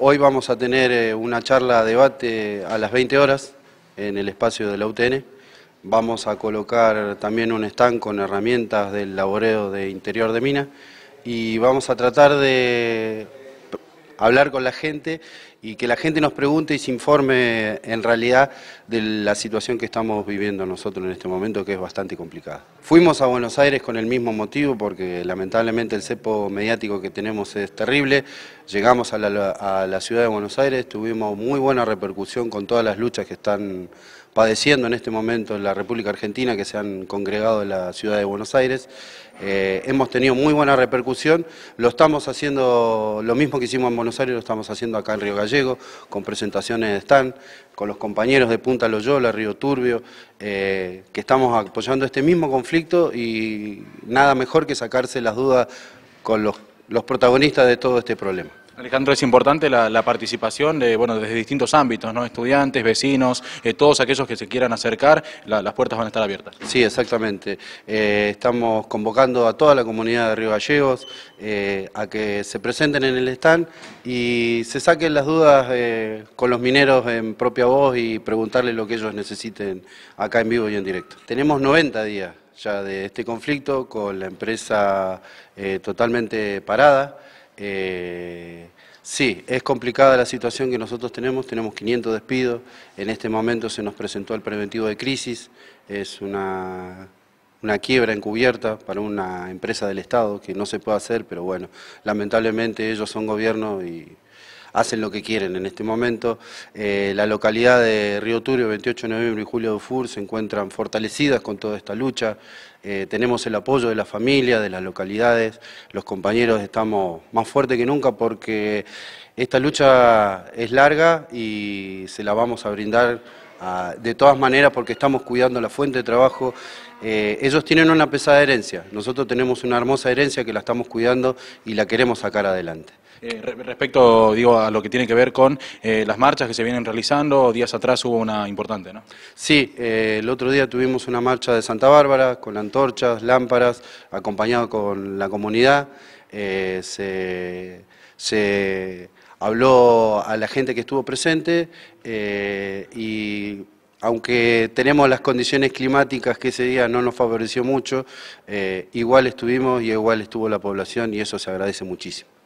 Hoy vamos a tener eh, una charla debate a las 20 horas en el espacio de la UTN. Vamos a colocar también un stand con herramientas del laboreo de interior de mina y vamos a tratar de hablar con la gente y que la gente nos pregunte y se informe en realidad de la situación que estamos viviendo nosotros en este momento, que es bastante complicada. Fuimos a Buenos Aires con el mismo motivo, porque lamentablemente el cepo mediático que tenemos es terrible. Llegamos a la, ciudad de Buenos Aires, tuvimos muy buena repercusión con todas las luchas que están padeciendo en este momento en la República Argentina, que se han congregado en la ciudad de Buenos Aires. Eh, hemos tenido muy buena repercusión, lo estamos haciendo, lo mismo que hicimos en Buenos Aires, lo estamos haciendo acá en Río llego con presentaciones de stand, con los compañeros de Punta Loyola, Río Turbio, eh, que estamos apoyando este mismo conflicto y nada mejor que sacarse las dudas con los protagonistas de todo este problema. Alejandro, es importante la, participación de, desde distintos ámbitos, ¿no? Estudiantes, vecinos, eh, todos aquellos que se quieran acercar, las puertas van a estar abiertas. Sí, exactamente. Eh, estamos convocando a toda la comunidad de Río Gallegos eh, a que se presenten en el stand y se saquen las dudas con los mineros en propia voz y preguntarles lo que ellos necesiten acá en vivo y en directo. Tenemos 90 días ya de este conflicto con la empresa totalmente parada. Eh, sí, es complicada la situación que nosotros tenemos, tenemos 500 despidos, en este momento se nos presentó el preventivo de crisis, es una, una quiebra encubierta para una empresa del Estado que no se puede hacer, pero bueno, lamentablemente ellos son gobierno y hacen lo que quieren en este momento. Eh, la localidad de Río Turio, 28 de noviembre y Julio Dufur se encuentran fortalecidas con toda esta lucha. Eh, tenemos el apoyo de la familia, de las localidades, los compañeros estamos más fuertes que nunca porque esta lucha es larga y se la vamos a brindar de todas maneras porque estamos cuidando la fuente de trabajo. Eh, ellos tienen una pesada herencia, nosotros tenemos una hermosa herencia que la estamos cuidando y la queremos sacar adelante. Eh, respecto, digo, a lo que tiene que ver con eh, las marchas que se vienen realizando, días atrás hubo una importante, ¿no? Sí, eh, el otro día tuvimos una marcha de Santa Bárbara con antorchas, lámparas, acompañado con la comunidad. se, habló a la gente que estuvo presente y aunque tenemos las condiciones climáticas que ese día no nos favoreció mucho, igual estuvimos y igual estuvo la población y eso se agradece muchísimo.